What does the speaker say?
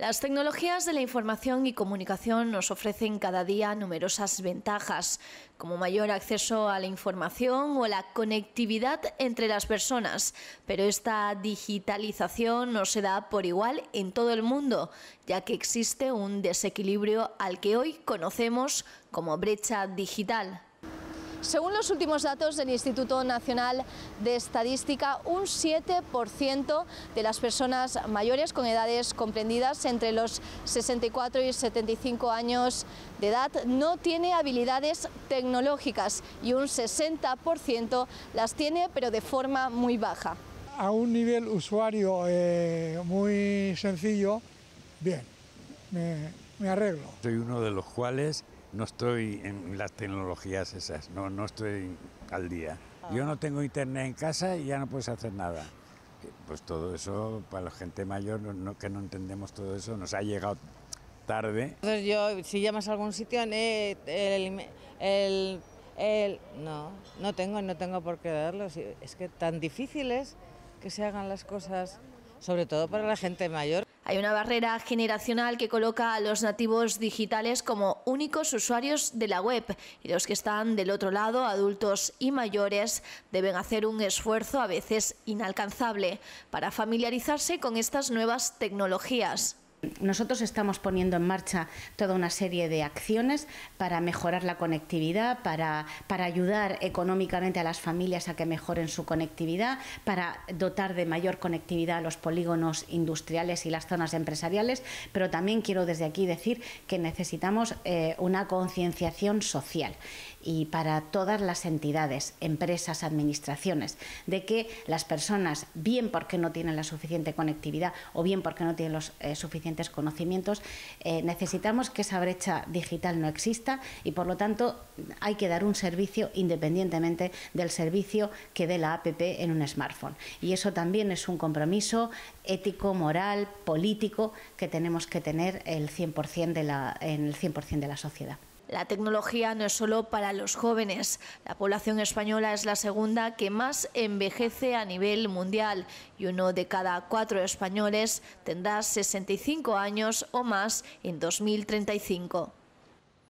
Las tecnologías de la información y comunicación nos ofrecen cada día numerosas ventajas, como mayor acceso a la información o la conectividad entre las personas, pero esta digitalización no se da por igual en todo el mundo, ya que existe un desequilibrio al que hoy conocemos como brecha digital. Según los últimos datos del Instituto Nacional de Estadística, un 7% de las personas mayores con edades comprendidas entre los 64 y 75 años de edad no tiene habilidades tecnológicas y un 60% las tiene pero de forma muy baja. A un nivel usuario eh, muy sencillo, bien, me, me arreglo. Soy uno de los cuales no estoy en las tecnologías esas, no, no estoy al día. Ah. Yo no tengo internet en casa y ya no puedes hacer nada. Pues todo eso, para la gente mayor que no entendemos todo eso, nos ha llegado tarde. Entonces yo, si llamas a algún sitio, el, no, no tengo, no tengo por qué darlo. Es que tan difícil es que se hagan las cosas, sobre todo para la gente mayor. Hay una barrera generacional que coloca a los nativos digitales como únicos usuarios de la web y los que están del otro lado, adultos y mayores, deben hacer un esfuerzo a veces inalcanzable para familiarizarse con estas nuevas tecnologías. Nosotros estamos poniendo en marcha toda una serie de acciones para mejorar la conectividad, para, para ayudar económicamente a las familias a que mejoren su conectividad, para dotar de mayor conectividad a los polígonos industriales y las zonas empresariales, pero también quiero desde aquí decir que necesitamos eh, una concienciación social y para todas las entidades, empresas, administraciones, de que las personas, bien porque no tienen la suficiente conectividad o bien porque no tienen los eh, suficientes conocimientos. Eh, necesitamos que esa brecha digital no exista y, por lo tanto, hay que dar un servicio independientemente del servicio que dé la APP en un smartphone. Y eso también es un compromiso ético, moral, político que tenemos que tener el 100 de la, en el 100% de la sociedad. La tecnología no es solo para los jóvenes. La población española es la segunda que más envejece a nivel mundial y uno de cada cuatro españoles tendrá 65 años o más en 2035.